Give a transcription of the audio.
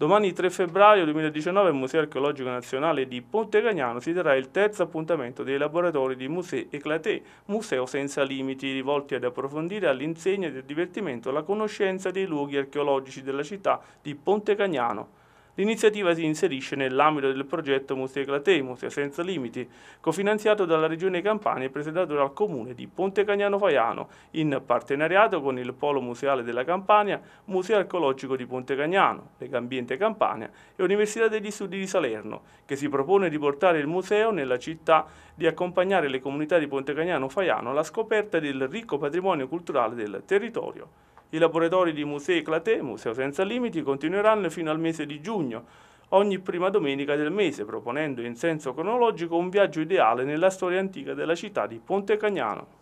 Domani 3 febbraio 2019 al Museo Archeologico Nazionale di Ponte Cagnano si terrà il terzo appuntamento dei laboratori di Musée Eclaté, museo senza limiti, rivolti ad approfondire all'insegna del divertimento la conoscenza dei luoghi archeologici della città di Ponte Cagnano. L'iniziativa si inserisce nell'ambito del progetto Musei Clatei, Musei Senza Limiti, cofinanziato dalla Regione Campania e presentato dal Comune di Ponte Cagnano Faiano, in partenariato con il Polo Museale della Campania, Museo Archeologico di Ponte Cagnano, Legambiente Campania e Università degli Studi di Salerno, che si propone di portare il museo nella città, di accompagnare le comunità di Ponte Cagnano Faiano alla scoperta del ricco patrimonio culturale del territorio. I laboratori di Musei Claté, Museo Senza Limiti, continueranno fino al mese di giugno, ogni prima domenica del mese, proponendo in senso cronologico un viaggio ideale nella storia antica della città di Ponte Cagnano.